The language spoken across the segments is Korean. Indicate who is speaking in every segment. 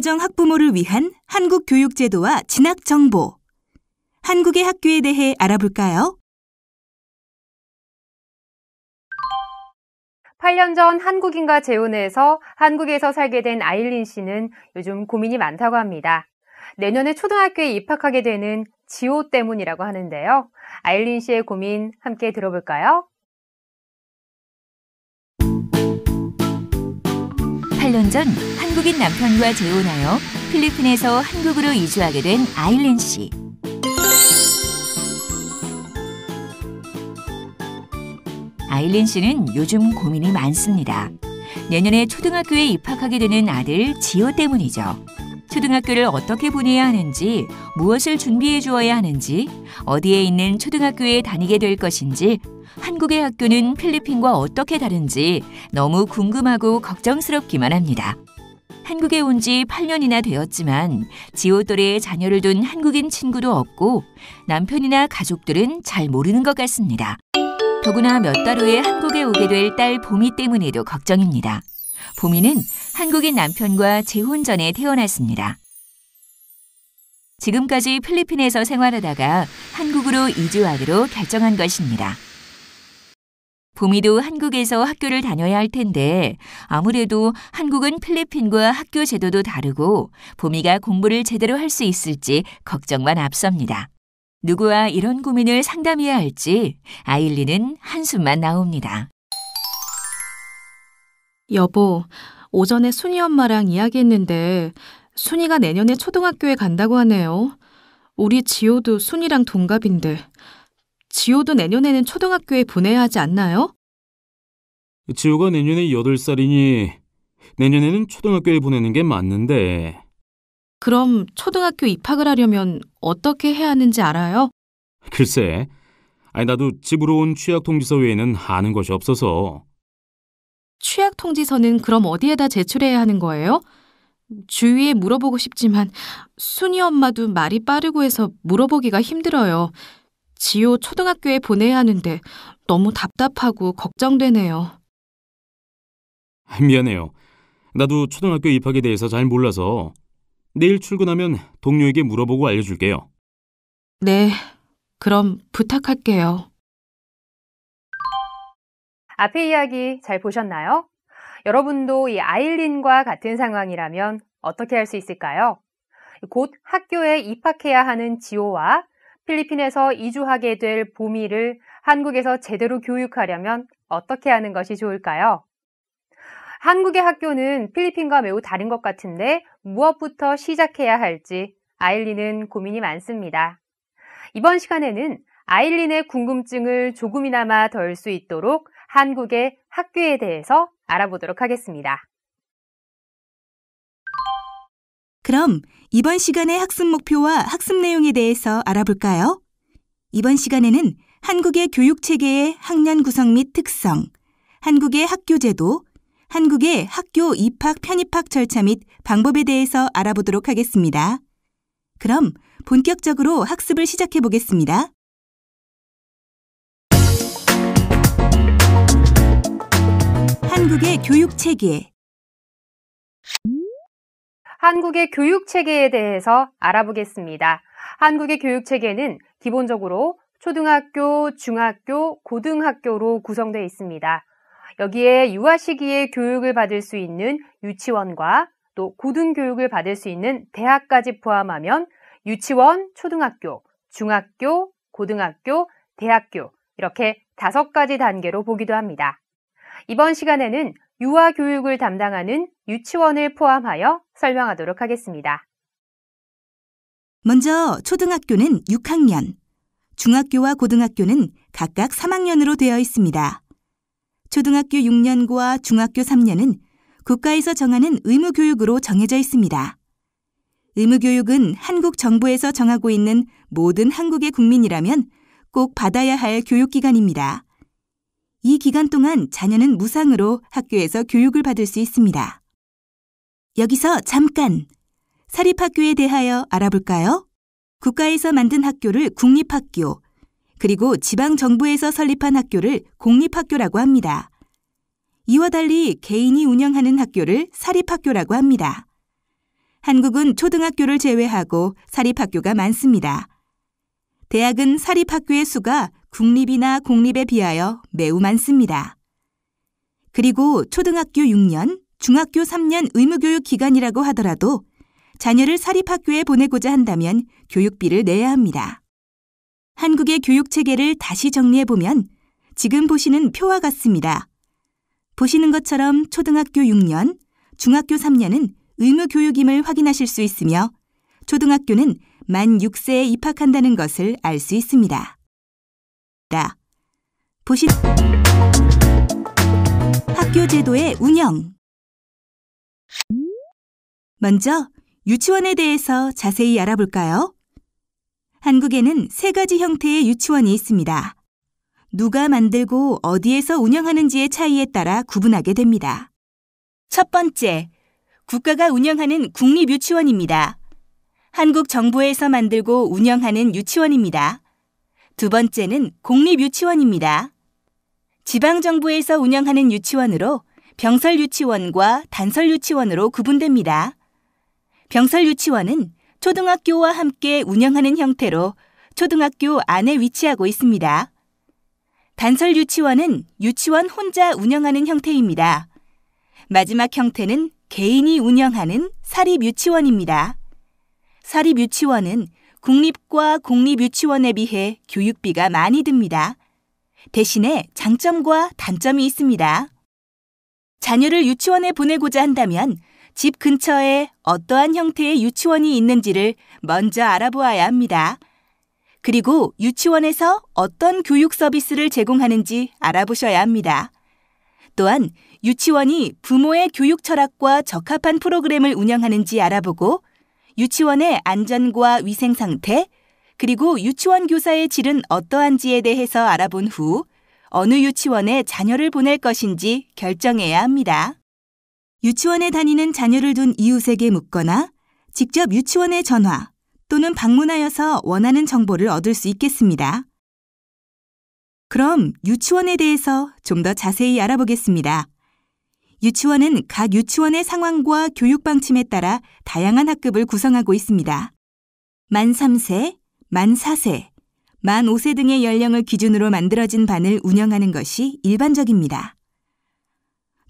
Speaker 1: 저가정 학부모를 위한 한국 교육제도와 진학 정보. 한국의 학교에 대해 알아볼까요?
Speaker 2: 8년 전 한국인과 재혼해서 한국에서 살게 된 아일린 씨는 요즘 고민이 많다고 합니다. 내년에 초등학교에 입학하게 되는 지호 때문이라고 하는데요. 아일린 씨의 고민 함께 들어볼까요?
Speaker 3: 8년 전 한국인 남편과 재혼하여 필리핀에서 한국으로 이주하게 된 아일린 씨. 아일린 씨는 요즘 고민이 많습니다. 내년에 초등학교에 입학하게 되는 아들 지호 때문이죠. 초등학교를 어떻게 보내야 하는지, 무엇을 준비해 주어야 하는지, 어디에 있는 초등학교에 다니게 될 것인지 한국의 학교는 필리핀과 어떻게 다른지 너무 궁금하고 걱정스럽기만 합니다. 한국에 온 지 8년이나 되었지만 지호 또래의 자녀를 둔 한국인 친구도 없고 남편이나 가족들은 잘 모르는 것 같습니다. 더구나 몇 달 후에 한국에 오게 될 딸 봄이 때문에도 걱정입니다. 봄이는 한국인 남편과 재혼 전에 태어났습니다. 지금까지 필리핀에서 생활하다가 한국으로 이주하기로 결정한 것입니다. 봄미도 한국에서 학교를 다녀야 할 텐데 아무래도 한국은 필리핀과 학교 제도도 다르고 봄미가 공부를 제대로 할 수 있을지 걱정만 앞섭니다. 누구와 이런 고민을 상담해야 할지 아일리는 한숨만 나옵니다.
Speaker 4: 여보, 오전에 순이 엄마랑 이야기했는데 순이가 내년에 초등학교에 간다고 하네요. 우리 지호도 순이랑 동갑인데 지호도 내년에는 초등학교에 보내야 하지 않나요?
Speaker 2: 지호가 내년에 8살이니 내년에는 초등학교에 보내는 게 맞는데
Speaker 4: 그럼 초등학교 입학을 하려면 어떻게 해야 하는지 알아요?
Speaker 2: 글쎄, 아니 나도 집으로 온 취약 통지서 외에는 아는 것이 없어서
Speaker 4: 취약 통지서는 그럼 어디에다 제출해야 하는 거예요? 주위에 물어보고 싶지만 순이 엄마도 말이 빠르고 해서 물어보기가 힘들어요. 지호 초등학교에 보내야 하는데 너무 답답하고 걱정되네요.
Speaker 2: 미안해요. 나도 초등학교 입학에 대해서 잘 몰라서 내일 출근하면 동료에게 물어보고 알려줄게요.
Speaker 4: 네, 그럼 부탁할게요.
Speaker 2: 앞에 이야기 잘 보셨나요? 여러분도 이 아일린과 같은 상황이라면 어떻게 할 수 있을까요? 곧 학교에 입학해야 하는 지호와 필리핀에서 이주하게 될 보미를 한국에서 제대로 교육하려면 어떻게 하는 것이 좋을까요? 한국의 학교는 필리핀과 매우 다른 것 같은데 무엇부터 시작해야 할지 아일리는 고민이 많습니다. 이번 시간에는 아일린의 궁금증을 조금이나마 덜 수 있도록 한국의 학교에 대해서 알아보도록 하겠습니다.
Speaker 1: 그럼 이번 시간의 학습 목표와 학습 내용에 대해서 알아볼까요? 이번 시간에는 한국의 교육 체계의 학년 구성 및 특성, 한국의 학교 제도, 한국의 학교 입학 편입학 절차 및 방법에 대해서 알아보도록 하겠습니다. 그럼 본격적으로 학습을 시작해 보겠습니다. 한국의 교육 체계
Speaker 2: 한국의 교육 체계에 대해서 알아보겠습니다. 한국의 교육 체계는 기본적으로 초등학교, 중학교, 고등학교로 구성되어 있습니다. 여기에 유아 시기에 교육을 받을 수 있는 유치원과 또 고등교육을 받을 수 있는 대학까지 포함하면 유치원, 초등학교, 중학교, 고등학교, 대학교 이렇게 다섯 가지 단계로 보기도 합니다. 이번 시간에는 유아 교육을 담당하는 유치원을 포함하여 설명하도록 하겠습니다.
Speaker 1: 먼저 초등학교는 6학년, 중학교와 고등학교는 각각 3학년으로 되어 있습니다. 초등학교 6년과 중학교 3년은 국가에서 정하는 의무교육으로 정해져 있습니다. 의무교육은 한국 정부에서 정하고 있는 모든 한국의 국민이라면 꼭 받아야 할교육기관입니다이 기간 동안 자녀는 무상으로 학교에서 교육을 받을 수 있습니다. 여기서 잠깐 사립학교에 대하여 알아볼까요? 국가에서 만든 학교를 국립학교, 그리고 지방정부에서 설립한 학교를 공립학교라고 합니다. 이와 달리 개인이 운영하는 학교를 사립학교라고 합니다. 한국은 초등학교를 제외하고 사립학교가 많습니다. 대학은 사립학교의 수가 국립이나 공립에 비하여 매우 많습니다. 그리고 초등학교 6년, 중학교 3년 의무교육 기간이라고 하더라도 자녀를 사립학교에 보내고자 한다면 교육비를 내야 합니다. 한국의 교육 체계를 다시 정리해 보면 지금 보시는 표와 같습니다. 보시는 것처럼 초등학교 6년, 중학교 3년은 의무 교육임을 확인하실 수 있으며 초등학교는 만 6세에 입학한다는 것을 알 수 있습니다. 다 보시 학교 제도의 운영 먼저 유치원에 대해서 자세히 알아볼까요? 한국에는 세 가지 형태의 유치원이 있습니다. 누가 만들고 어디에서 운영하는지의 차이에 따라 구분하게 됩니다. 첫 번째, 국가가 운영하는 국립유치원입니다. 한국 정부에서 만들고 운영하는 유치원입니다. 두 번째는 공립유치원입니다. 지방정부에서 운영하는 유치원으로 병설 유치원과 단설 유치원으로 구분됩니다. 병설 유치원은 초등학교와 함께 운영하는 형태로 초등학교 안에 위치하고 있습니다. 단설 유치원은 유치원 혼자 운영하는 형태입니다. 마지막 형태는 개인이 운영하는 사립 유치원입니다. 사립 유치원은 국립과 공립 유치원에 비해 교육비가 많이 듭니다. 대신에 장점과 단점이 있습니다. 자녀를 유치원에 보내고자 한다면 집 근처에 어떠한 형태의 유치원이 있는지를 먼저 알아보아야 합니다. 그리고 유치원에서 어떤 교육 서비스를 제공하는지 알아보셔야 합니다. 또한 유치원이 부모의 교육 철학과 적합한 프로그램을 운영하는지 알아보고 유치원의 안전과 위생 상태, 그리고 유치원 교사의 질은 어떠한지에 대해서 알아본 후 어느 유치원에 자녀를 보낼 것인지 결정해야 합니다. 유치원에 다니는 자녀를 둔 이웃에게 묻거나 직접 유치원에 전화 또는 방문하여서 원하는 정보를 얻을 수 있겠습니다. 그럼 유치원에 대해서 좀 더 자세히 알아보겠습니다. 유치원은 각 유치원의 상황과 교육 방침에 따라 다양한 학급을 구성하고 있습니다. 만 3세, 만 4세, 만 5세 등의 연령을 기준으로 만들어진 반을 운영하는 것이 일반적입니다.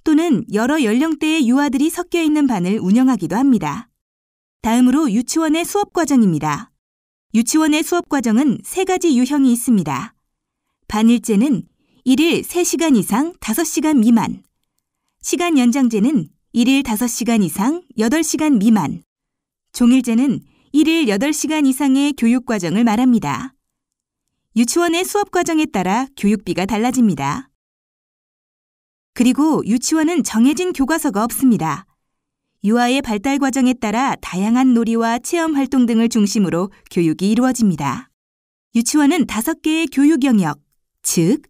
Speaker 1: 또는 여러 연령대의 유아들이 섞여 있는 반을 운영하기도 합니다. 다음으로 유치원의 수업 과정입니다. 유치원의 수업 과정은 세 가지 유형이 있습니다. 반일제는 1일 3시간 이상 5시간 미만. 시간 연장제는 1일 5시간 이상 8시간 미만. 종일제는 1일 8시간 이상의 교육 과정을 말합니다. 유치원의 수업 과정에 따라 교육비가 달라집니다. 그리고 유치원은 정해진 교과서가 없습니다. 유아의 발달 과정에 따라 다양한 놀이와 체험 활동 등을 중심으로 교육이 이루어집니다. 유치원은 다섯 개의 교육 영역, 즉,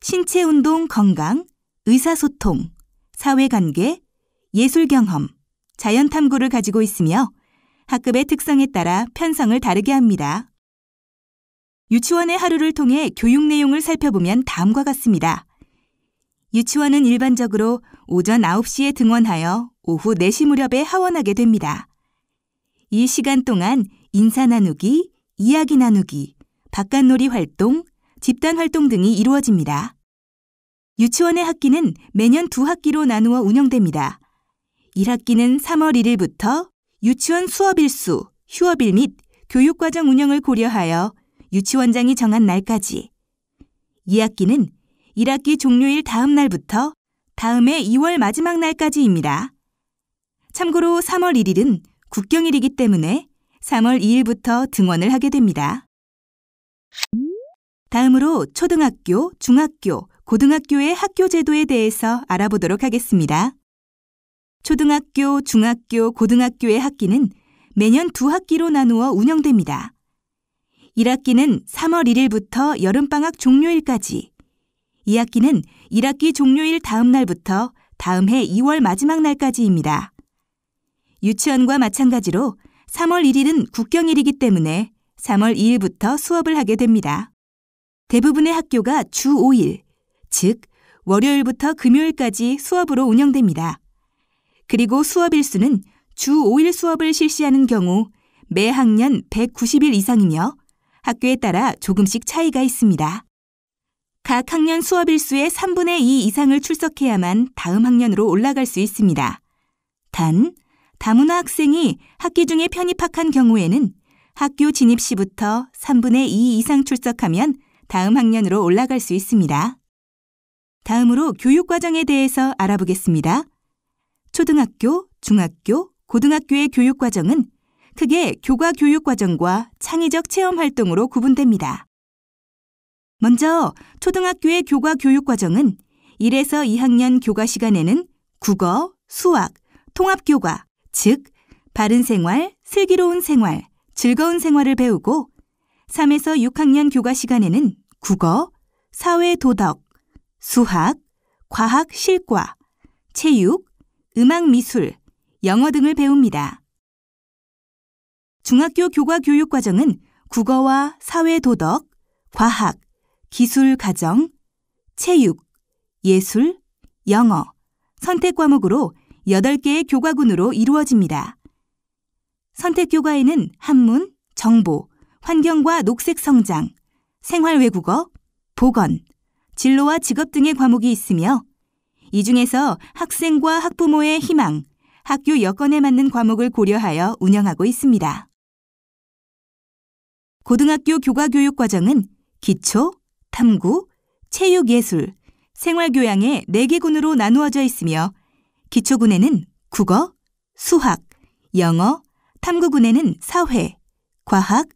Speaker 1: 신체 운동 건강, 의사소통, 사회관계, 예술 경험, 자연 탐구를 가지고 있으며 학급의 특성에 따라 편성을 다르게 합니다. 유치원의 하루를 통해 교육 내용을 살펴보면 다음과 같습니다. 유치원은 일반적으로 오전 9시에 등원하여 오후 4시 무렵에 하원하게 됩니다. 이 시간 동안 인사 나누기, 이야기 나누기, 바깥놀이 활동, 집단 활동 등이 이루어집니다. 유치원의 학기는 매년 두 학기로 나누어 운영됩니다. 1학기는 3월 1일부터 유치원 수업일수, 휴업일 및 교육과정 운영을 고려하여 유치원장이 정한 날까지 2학기는 1학기 종료일 다음 날부터 다음해 2월 마지막 날까지입니다. 참고로 3월 1일은 국경일이기 때문에 3월 2일부터 등원을 하게 됩니다. 다음으로 초등학교, 중학교, 고등학교의 학교 제도에 대해서 알아보도록 하겠습니다. 초등학교, 중학교, 고등학교의 학기는 매년 두 학기로 나누어 운영됩니다. 1학기는 3월 1일부터 여름방학 종료일까지, 2학기는 1학기 종료일 다음 날부터 다음 해 2월 마지막 날까지입니다. 유치원과 마찬가지로 3월 1일은 국경일이기 때문에 3월 2일부터 수업을 하게 됩니다. 대부분의 학교가 주 5일, 즉, 월요일부터 금요일까지 수업으로 운영됩니다. 그리고 수업 일수는 주 5일 수업을 실시하는 경우 매 학년 190일 이상이며 학교에 따라 조금씩 차이가 있습니다. 각 학년 수업 일수의 3분의 2 이상을 출석해야만 다음 학년으로 올라갈 수 있습니다. 단, 다문화 학생이 학기 중에 편입학한 경우에는 학교 진입 시부터 3분의 2 이상 출석하면 다음 학년으로 올라갈 수 있습니다. 다음으로 교육과정에 대해서 알아보겠습니다. 초등학교, 중학교, 고등학교의 교육과정은 크게 교과 교육 과정과 창의적 체험 활동으로 구분됩니다. 먼저 초등학교의 교과 교육 과정은 1에서 2학년 교과 시간에는 국어, 수학, 통합 교과, 즉 바른 생활, 슬기로운 생활, 즐거운 생활을 배우고 3에서 6학년 교과 시간에는 국어, 사회 도덕, 수학, 과학 실과, 체육, 음악 미술, 영어 등을 배웁니다. 중학교 교과 교육 과정은 국어와 사회 도덕, 과학, 기술 가정, 체육, 예술, 영어, 선택 과목으로 8개의 교과군으로 이루어집니다. 선택 교과에는 한문, 정보, 환경과 녹색 성장, 생활 외국어, 보건, 진로와 직업 등의 과목이 있으며 이 중에서 학생과 학부모의 희망, 학교 여건에 맞는 과목을 고려하여 운영하고 있습니다. 고등학교 교과교육과정은 기초, 탐구, 체육예술, 생활교양의 4개 군으로 나누어져 있으며 기초군에는 국어, 수학, 영어, 탐구군에는 사회, 과학,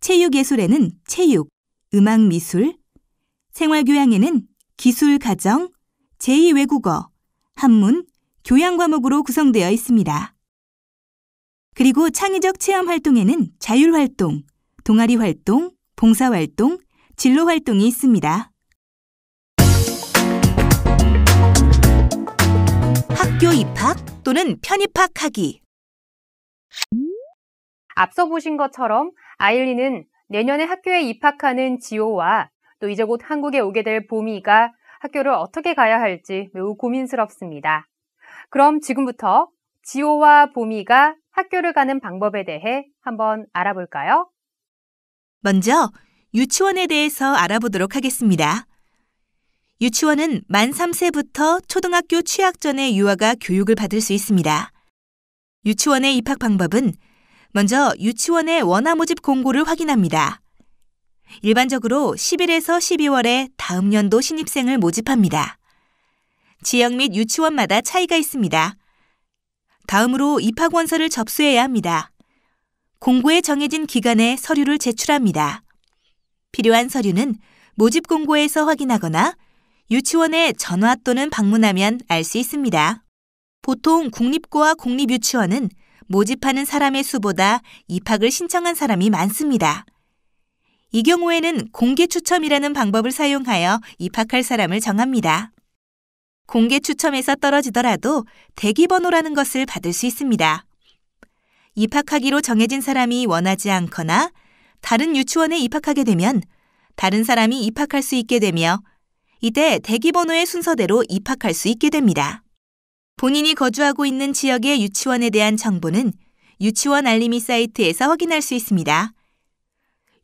Speaker 1: 체육예술에는 체육, 음악미술, 생활교양에는 기술가정, 제2외국어, 한문, 교양과목으로 구성되어 있습니다. 그리고 창의적 체험활동에는 자율활동, 동아리 활동, 봉사 활동, 진로 활동이 있습니다. 학교 입학 또는 편입학하기
Speaker 2: 앞서 보신 것처럼 아일리는 내년에 학교에 입학하는 지호와 또 이제 곧 한국에 오게 될 보미가 학교를 어떻게 가야 할지 매우 고민스럽습니다. 그럼 지금부터 지호와 보미가 학교를 가는 방법에 대해 한번 알아볼까요?
Speaker 1: 먼저 유치원에 대해서 알아보도록 하겠습니다. 유치원은 만 3세부터 초등학교 취학 전에 유아가 교육을 받을 수 있습니다. 유치원의 입학 방법은 먼저 유치원의 원화 모집 공고를 확인합니다. 일반적으로 1 1에서 12월에 다음 연도 신입생을 모집합니다. 지역 및 유치원마다 차이가 있습니다. 다음으로 입학 원서를 접수해야 합니다. 공고에 정해진 기간에 서류를 제출합니다. 필요한 서류는 모집 공고에서 확인하거나 유치원에 전화 또는 방문하면 알 수 있습니다. 보통 국립고와 국립유치원은 모집하는 사람의 수보다 입학을 신청한 사람이 많습니다. 이 경우에는 공개 추첨이라는 방법을 사용하여 입학할 사람을 정합니다. 공개 추첨에서 떨어지더라도 대기번호라는 것을 받을 수 있습니다. 입학하기로 정해진 사람이 원하지 않거나 다른 유치원에 입학하게 되면 다른 사람이 입학할 수 있게 되며 이때 대기번호의 순서대로 입학할 수 있게 됩니다. 본인이 거주하고 있는 지역의 유치원에 대한 정보는 유치원 알림이 사이트에서 확인할 수 있습니다.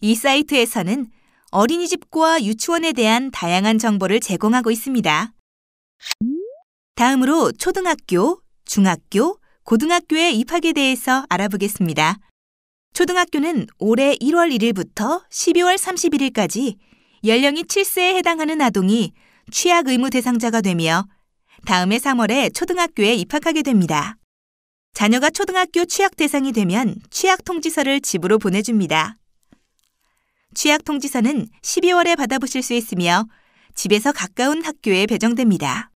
Speaker 1: 이 사이트에서는 어린이집과 유치원에 대한 다양한 정보를 제공하고 있습니다. 다음으로 초등학교, 중학교, 고등학교의 입학에 대해서 알아보겠습니다. 초등학교는 올해 1월 1일부터 12월 31일까지 연령이 7세에 해당하는 아동이 취학 의무 대상자가 되며 다음해 3월에 초등학교에 입학하게 됩니다. 자녀가 초등학교 취학 대상이 되면 취학 통지서를 집으로 보내줍니다. 취학 통지서는 12월에 받아보실 수 있으며 집에서 가까운 학교에 배정됩니다.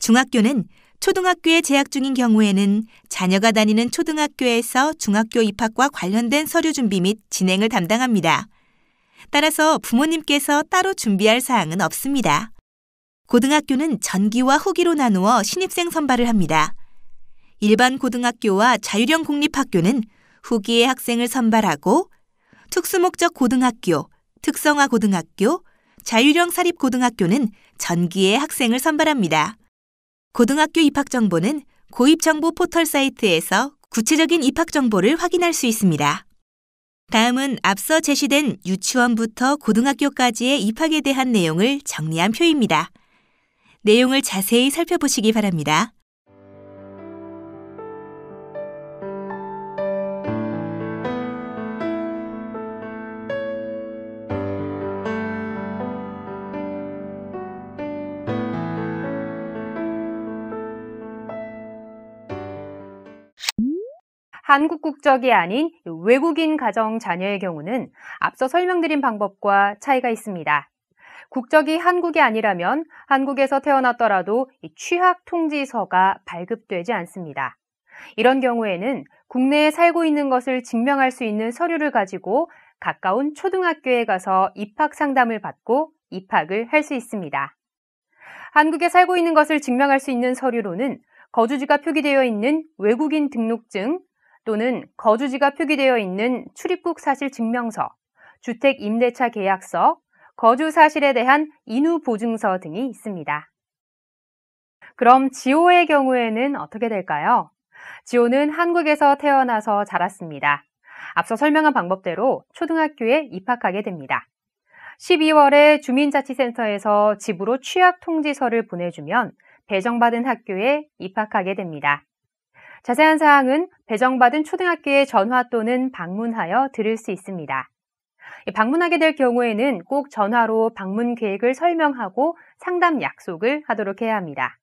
Speaker 1: 중학교는 초등학교에 재학 중인 경우에는 자녀가 다니는 초등학교에서 중학교 입학과 관련된 서류 준비 및 진행을 담당합니다. 따라서 부모님께서 따로 준비할 사항은 없습니다. 고등학교는 전기와 후기로 나누어 신입생 선발을 합니다. 일반 고등학교와 자율형 공립학교는 후기의 학생을 선발하고 특수목적 고등학교, 특성화 고등학교, 자율형 사립 고등학교는 전기의 학생을 선발합니다. 고등학교 입학 정보는 고입정보 포털 사이트에서 구체적인 입학 정보를 확인할 수 있습니다. 다음은 앞서 제시된 유치원부터 고등학교까지의 입학에 대한 내용을 정리한 표입니다. 내용을 자세히 살펴보시기 바랍니다.
Speaker 2: 한국 국적이 아닌 외국인 가정 자녀의 경우는 앞서 설명드린 방법과 차이가 있습니다. 국적이 한국이 아니라면 한국에서 태어났더라도 취학 통지서가 발급되지 않습니다. 이런 경우에는 국내에 살고 있는 것을 증명할 수 있는 서류를 가지고 가까운 초등학교에 가서 입학 상담을 받고 입학을 할 수 있습니다. 한국에 살고 있는 것을 증명할 수 있는 서류로는 거주지가 표기되어 있는 외국인 등록증 또는 거주지가 표기되어 있는 출입국 사실 증명서, 주택 임대차 계약서, 거주 사실에 대한 인후 보증서 등이 있습니다. 그럼 지호의 경우에는 어떻게 될까요? 지호는 한국에서 태어나서 자랐습니다. 앞서 설명한 방법대로 초등학교에 입학하게 됩니다. 12월에 주민자치센터에서 집으로 취약 통지서를 보내주면 배정받은 학교에 입학하게 됩니다. 자세한 사항은 배정받은 초등학교에 전화 또는 방문하여 들을 수 있습니다. 예, 방문하게 될 경우에는 꼭 전화로 방문 계획을 설명하고 상담 약속을 하도록 해야 합니다.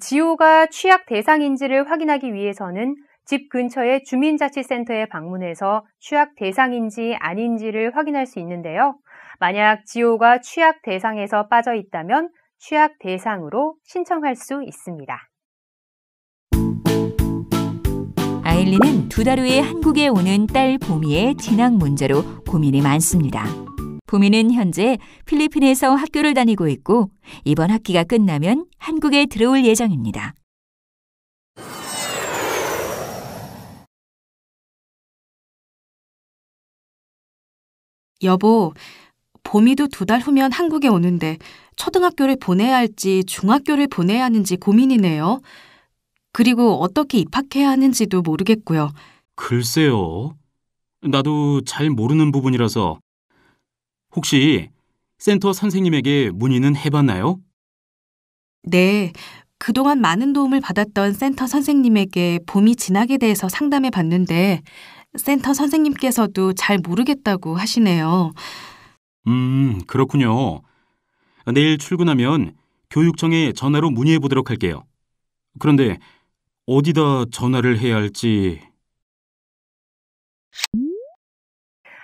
Speaker 2: 지호가 취약 대상인지를 확인하기 위해서는 집 근처의 주민자치센터에 방문해서 취약 대상인지 아닌지를 확인할 수 있는데요. 만약 지호가 취약 대상에서 빠져 있다면 취약 대상으로 신청할 수 있습니다.
Speaker 3: 아일리는 두 달 후에 한국에 오는 딸 보미의 진학 문제로 고민이 많습니다. 보미는 현재 필리핀에서 학교를 다니고 있고 이번 학기가 끝나면 한국에 들어올 예정입니다.
Speaker 4: 여보, 보미도두 달 후면 한국에 오는데 초등학교를 보내야 할지 중학교를 보내야 하는지 고민이네요. 그리고 어떻게 입학해야 하는지도 모르겠고요.
Speaker 2: 글쎄요. 나도 잘 모르는 부분이라서 혹시 센터 선생님에게 문의는 해봤나요?
Speaker 4: 네. 그동안 많은 도움을 받았던 센터 선생님에게 봄이 지나게 대해서 상담해 봤는데 센터 선생님께서도 잘 모르겠다고 하시네요.
Speaker 2: 음, 그렇군요. 내일 출근하면 교육청에 전화로 문의해 보도록 할게요. 그런데 어디다 전화를 해야 할지.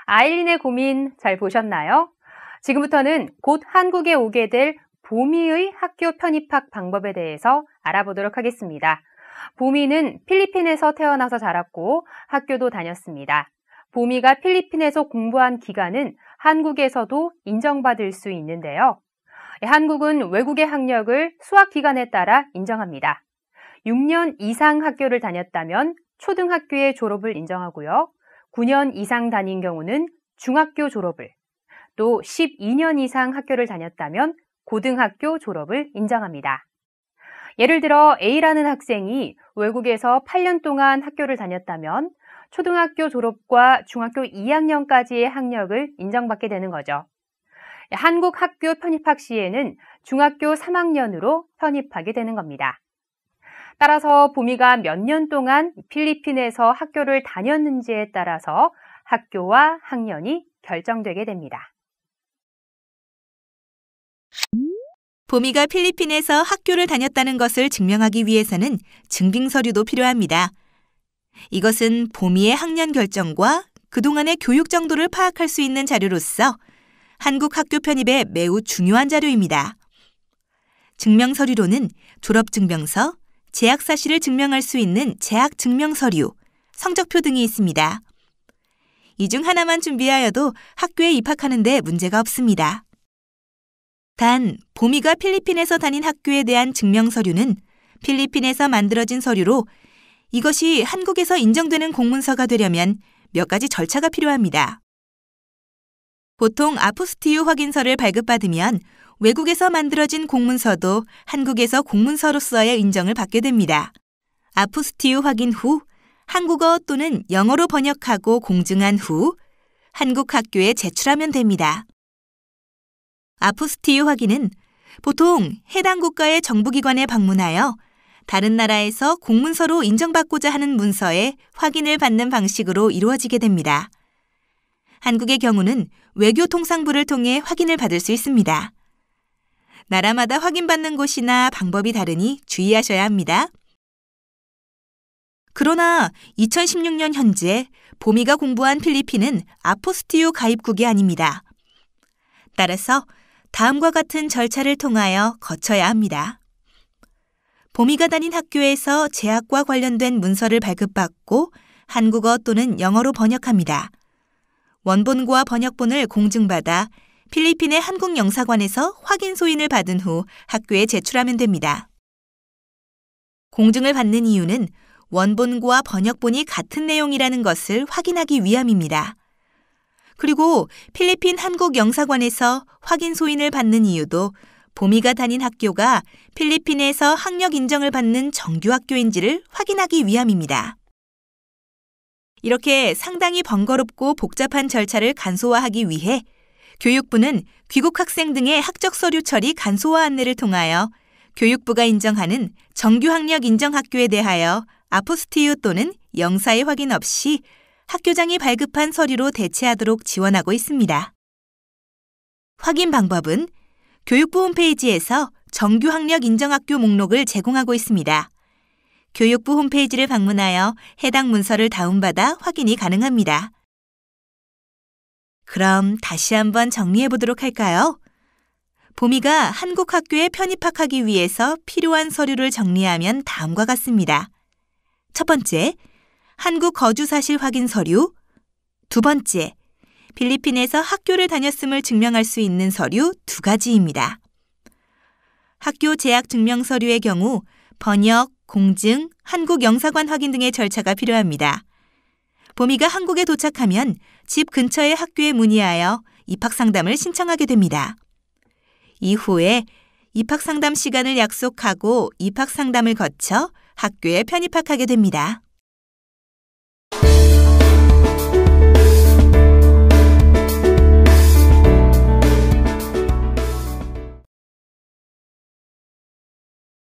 Speaker 2: 아일린의 고민 잘 보셨나요? 지금부터는 곧 한국에 오게 될 보미의 학교 편입학 방법에 대해서 알아보도록 하겠습니다. 보미는 필리핀에서 태어나서 자랐고 학교도 다녔습니다. 보미가 필리핀에서 공부한 기간은 한국에서도 인정받을 수 있는데요. 한국은 외국의 학력을 수학 기간에 따라 인정합니다. 6년 이상 학교를 다녔다면 초등학교의 졸업을 인정하고요. 9년 이상 다닌 경우는 중학교 졸업을, 또 12년 이상 학교를 다녔다면 고등학교 졸업을 인정합니다. 예를 들어 A라는 학생이 외국에서 8년 동안 학교를 다녔다면 초등학교 졸업과 중학교 2학년까지의 학력을 인정받게 되는 거죠. 한국 학교 편입학 시에는 중학교 3학년으로 편입하게 되는 겁니다. 따라서 보미가 몇 년 동안 필리핀에서 학교를 다녔는지에 따라서 학교와 학년이 결정되게 됩니다.
Speaker 1: 보미가 필리핀에서 학교를 다녔다는 것을 증명하기 위해서는 증빙 서류도 필요합니다. 이것은 보미의 학년 결정과 그동안의 교육 정도를 파악할 수 있는 자료로서 한국 학교 편입에 매우 중요한 자료입니다. 증명 서류로는 졸업 증명서, 재학 사실을 증명할 수 있는 재학 증명 서류, 성적표 등이 있습니다. 이 중 하나만 준비하여도 학교에 입학하는데 문제가 없습니다. 단, 보미가 필리핀에서 다닌 학교에 대한 증명 서류는 필리핀에서 만들어진 서류로 이것이 한국에서 인정되는 공문서가 되려면 몇 가지 절차가 필요합니다. 보통 아포스티유 확인서를 발급받으면 외국에서 만들어진 공문서도 한국에서 공문서로서의 인정을 받게 됩니다. 아포스티유 확인 후 한국어 또는 영어로 번역하고 공증한 후 한국 학교에 제출하면 됩니다. 아포스티유 확인은 보통 해당 국가의 정부기관에 방문하여 다른 나라에서 공문서로 인정받고자 하는 문서에 확인을 받는 방식으로 이루어지게 됩니다. 한국의 경우는 외교통상부를 통해 확인을 받을 수 있습니다. 나라마다 확인받는 곳이나 방법이 다르니 주의하셔야 합니다. 그러나 2016년 현재 보미가 공부한 필리핀은 아포스티오 가입국이 아닙니다. 따라서 다음과 같은 절차를 통하여 거쳐야 합니다. 보미가 다닌 학교에서 재학과 관련된 문서를 발급받고 한국어 또는 영어로 번역합니다. 원본과 번역본을 공증받아 필리핀의 한국 영사관에서 확인 소인을 받은 후 학교에 제출하면 됩니다. 공증을 받는 이유는 원본과 번역본이 같은 내용이라는 것을 확인하기 위함입니다. 그리고 필리핀 한국 영사관에서 확인 소인을 받는 이유도 보미가 다닌 학교가 필리핀에서 학력 인정을 받는 정규 학교인지를 확인하기 위함입니다. 이렇게 상당히 번거롭고 복잡한 절차를 간소화하기 위해 교육부는 귀국 학생 등의 학적 서류 처리 간소화 안내를 통하여 교육부가 인정하는 정규 학력 인정 학교에 대하여 아포스티유 또는 영사의 확인 없이 학교장이 발급한 서류로 대체하도록 지원하고 있습니다. 확인 방법은 교육부 홈페이지에서 정규 학력 인정 학교 목록을 제공하고 있습니다. 교육부 홈페이지를 방문하여 해당 문서를 다운받아 확인이 가능합니다. 그럼 다시 한번 정리해 보도록 할까요? 보미가 한국 학교에 편입학하기 위해서 필요한 서류를 정리하면 다음과 같습니다. 첫 번째, 한국 거주 사실 확인 서류. 두 번째, 필리핀에서 학교를 다녔음을 증명할 수 있는 서류 두 가지입니다. 학교 재학 증명 서류의 경우 번역, 공증, 한국 영사관 확인 등의 절차가 필요합니다. 보미가 한국에 도착하면 집 근처의 학교에 문의하여 입학 상담을 신청하게 됩니다. 이후에 입학 상담 시간을 약속하고 입학 상담을 거쳐 학교에 편입학하게 됩니다.